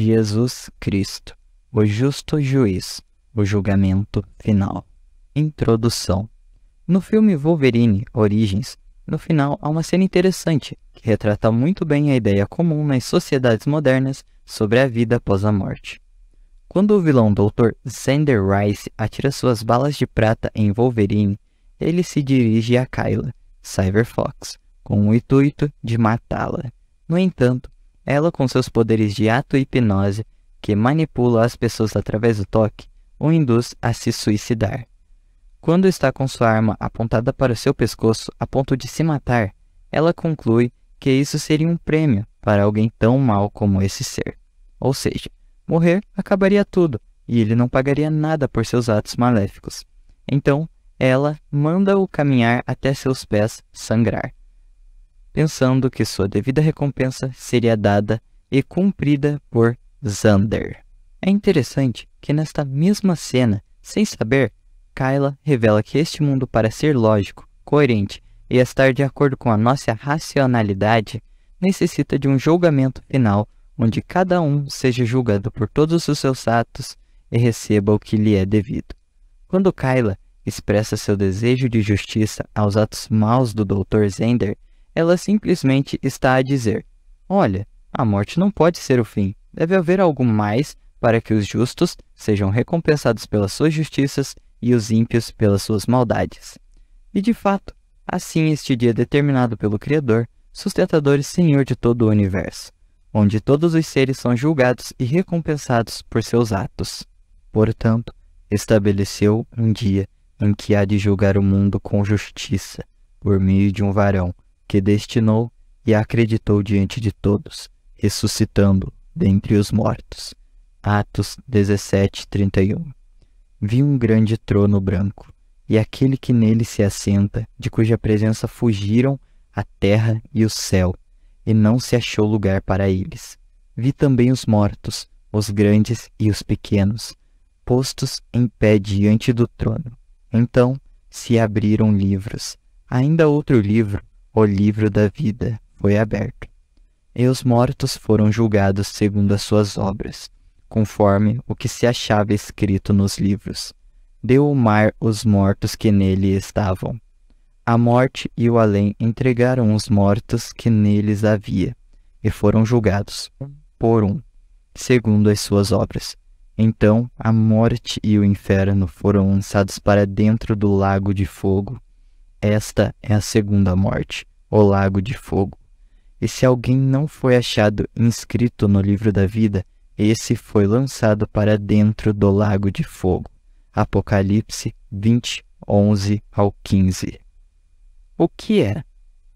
Jesus Cristo, o justo juiz, o julgamento final. Introdução. No filme Wolverine Origens, no final há uma cena interessante que retrata muito bem a ideia comum nas sociedades modernas sobre a vida após a morte. Quando o vilão Dr. Xander Rice atira suas balas de prata em Wolverine, ele se dirige a Kyla, Cyber Fox, com o intuito de matá-la. No entanto, ela, com seus poderes de ato-hipnose, que manipula as pessoas através do toque, o induz a se suicidar. Quando está com sua arma apontada para seu pescoço a ponto de se matar, ela conclui que isso seria um prêmio para alguém tão mal como esse ser. Ou seja, morrer acabaria tudo e ele não pagaria nada por seus atos maléficos. Então, ela manda-o caminhar até seus pés sangrar pensando que sua devida recompensa seria dada e cumprida por Xander. É interessante que nesta mesma cena, sem saber, Kyla revela que este mundo, para ser lógico, coerente e estar de acordo com a nossa racionalidade, necessita de um julgamento final onde cada um seja julgado por todos os seus atos e receba o que lhe é devido. Quando Kyla expressa seu desejo de justiça aos atos maus do Dr. Zender, ela simplesmente está a dizer: Olha, a morte não pode ser o fim. Deve haver algo mais para que os justos sejam recompensados pelas suas justiças e os ímpios pelas suas maldades. E de fato, assim este dia determinado pelo Criador, sustentador e Senhor de todo o universo, onde todos os seres são julgados e recompensados por seus atos. Portanto, estabeleceu um dia em que há de julgar o mundo com justiça, por meio de um varão, que destinou e acreditou diante de todos, ressuscitando dentre os mortos. Atos 17, 31 Vi um grande trono branco, e aquele que nele se assenta, de cuja presença fugiram a terra e o céu, e não se achou lugar para eles. Vi também os mortos, os grandes e os pequenos, postos em pé diante do trono. Então se abriram livros. Ainda outro livro, o livro da vida foi aberto, e os mortos foram julgados segundo as suas obras, conforme o que se achava escrito nos livros. Deu o mar os mortos que nele estavam. A morte e o além entregaram os mortos que neles havia, e foram julgados, por um, segundo as suas obras. Então a morte e o inferno foram lançados para dentro do lago de fogo. Esta é a segunda morte, o lago de fogo. E se alguém não foi achado inscrito no livro da vida, esse foi lançado para dentro do lago de fogo. Apocalipse 20, 11 ao 15. O que é?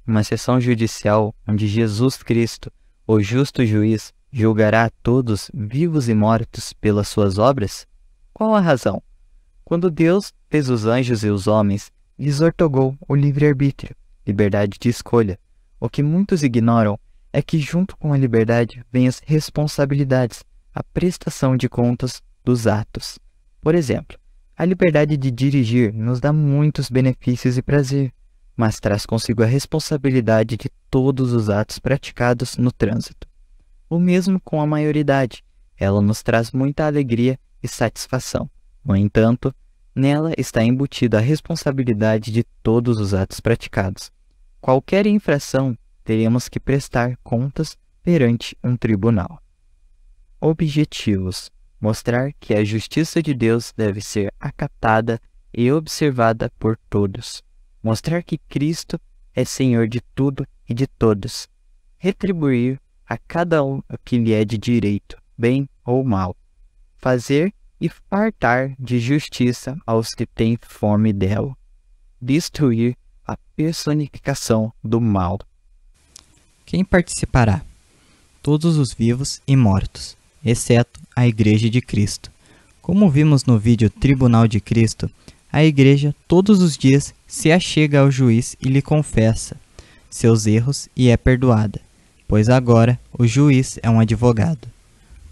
Uma sessão judicial onde Jesus Cristo, o justo juiz, julgará a todos, vivos e mortos, pelas suas obras? Qual a razão? Quando Deus fez os anjos e os homens, lhes ortogou o livre-arbítrio, liberdade de escolha. O que muitos ignoram é que, junto com a liberdade, vêm as responsabilidades, a prestação de contas dos atos. Por exemplo, a liberdade de dirigir nos dá muitos benefícios e prazer, mas traz consigo a responsabilidade de todos os atos praticados no trânsito. O mesmo com a maioridade, ela nos traz muita alegria e satisfação. No entanto, Nela está embutida a responsabilidade de todos os atos praticados. Qualquer infração teremos que prestar contas perante um tribunal. Objetivos: mostrar que a justiça de Deus deve ser acatada e observada por todos. Mostrar que Cristo é Senhor de tudo e de todos. Retribuir a cada um o que lhe é de direito, bem ou mal. Fazer e fartar de justiça aos que têm fome dela, destruir a personificação do mal. Quem participará? Todos os vivos e mortos, exceto a Igreja de Cristo. Como vimos no vídeo Tribunal de Cristo, a Igreja todos os dias se achega ao juiz e lhe confessa seus erros e é perdoada, pois agora o juiz é um advogado.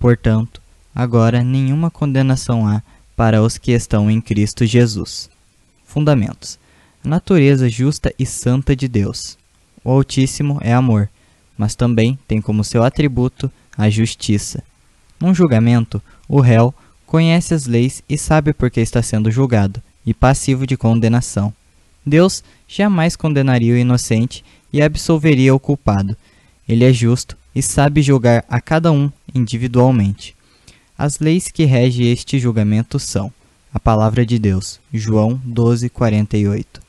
Portanto, Agora, nenhuma condenação há para os que estão em Cristo Jesus. Fundamentos: a natureza justa e santa de Deus. O Altíssimo é amor, mas também tem como seu atributo a justiça. Num julgamento, o réu conhece as leis e sabe por que está sendo julgado e passivo de condenação. Deus jamais condenaria o inocente e absolveria o culpado. Ele é justo e sabe julgar a cada um individualmente. As leis que regem este julgamento são a palavra de Deus, João 12, 48.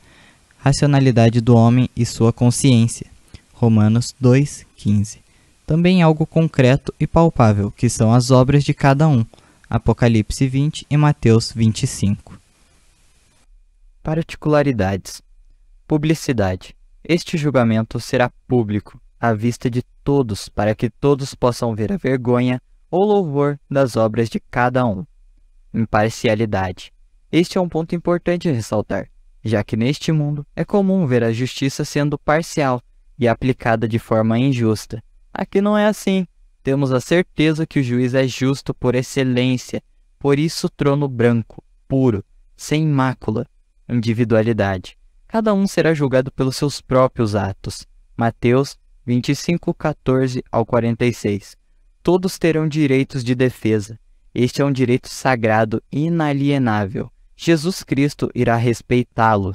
Racionalidade do homem e sua consciência, Romanos 2, 15. Também algo concreto e palpável, que são as obras de cada um, Apocalipse 20 e Mateus 25. Particularidades: Publicidade. Este julgamento será público, à vista de todos, para que todos possam ver a vergonha ou louvor das obras de cada um. Imparcialidade. Este é um ponto importante a ressaltar, já que neste mundo é comum ver a justiça sendo parcial e aplicada de forma injusta. Aqui não é assim. Temos a certeza que o juiz é justo por excelência, por isso trono branco, puro, sem mácula. Individualidade. Cada um será julgado pelos seus próprios atos. Mateus 25:14 ao 46. Todos terão direitos de defesa. Este é um direito sagrado inalienável. Jesus Cristo irá respeitá-lo.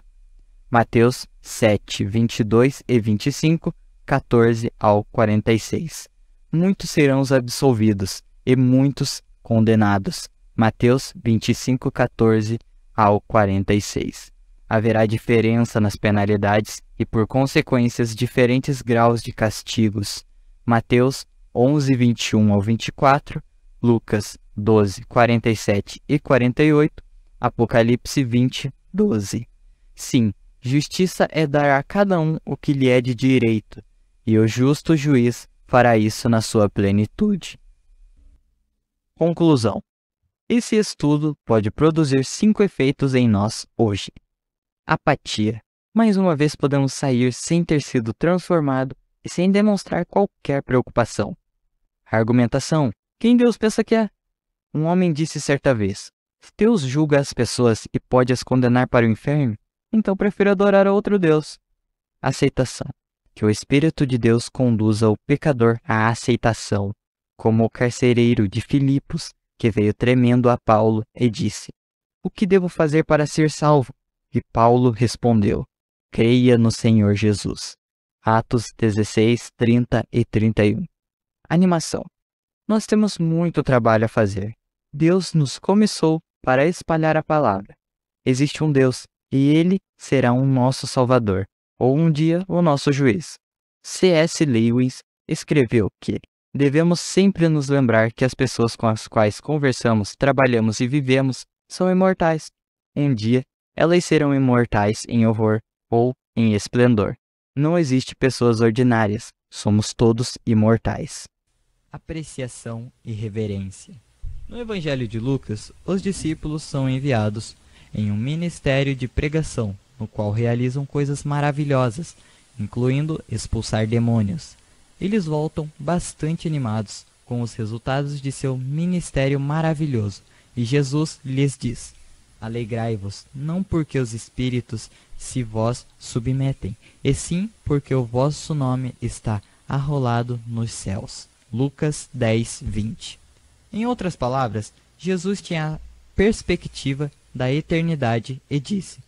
Mateus 7, 22 e 25, 14 ao 46. Muitos serão os absolvidos e muitos condenados. Mateus 25, 14 ao 46. Haverá diferença nas penalidades e, por consequências, diferentes graus de castigos. Mateus 11, 21 ao 24, Lucas 12, 47 e 48, Apocalipse 20, 12. Sim, justiça é dar a cada um o que lhe é de direito, e o justo juiz fará isso na sua plenitude. Conclusão: Esse estudo pode produzir cinco efeitos em nós hoje. Apatia. Mais uma vez podemos sair sem ter sido transformado e sem demonstrar qualquer preocupação. Argumentação: Quem Deus pensa que é? Um homem disse certa vez: Se Deus julga as pessoas e pode as condenar para o inferno, então prefiro adorar a outro Deus. Aceitação: Que o Espírito de Deus conduza o pecador à aceitação, como o carcereiro de Filipos, que veio tremendo a Paulo e disse: O que devo fazer para ser salvo? E Paulo respondeu: Creia no Senhor Jesus. Atos 16, 30 e 31. Animação. Nós temos muito trabalho a fazer. Deus nos começou para espalhar a palavra. Existe um Deus e ele será um nosso salvador, ou um dia o nosso juiz. C.S. Lewis escreveu que devemos sempre nos lembrar que as pessoas com as quais conversamos, trabalhamos e vivemos são imortais. Um dia, elas serão imortais em horror ou em esplendor. Não existe pessoas ordinárias, somos todos imortais apreciação e reverência. No Evangelho de Lucas, os discípulos são enviados em um ministério de pregação, no qual realizam coisas maravilhosas, incluindo expulsar demônios. Eles voltam bastante animados com os resultados de seu ministério maravilhoso, e Jesus lhes diz: Alegrai-vos, não porque os espíritos se vós submetem, e sim porque o vosso nome está arrolado nos céus. Lucas 10, 20. Em outras palavras, Jesus tinha a perspectiva da eternidade e disse: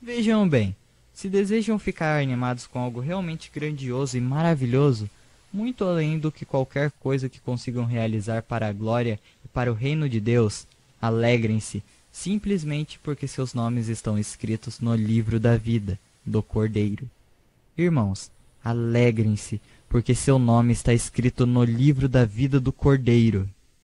Vejam bem, se desejam ficar animados com algo realmente grandioso e maravilhoso, muito além do que qualquer coisa que consigam realizar para a glória e para o reino de Deus, alegrem-se, simplesmente porque seus nomes estão escritos no livro da vida, do Cordeiro. Irmãos, alegrem-se, porque seu nome está escrito no livro da vida do Cordeiro.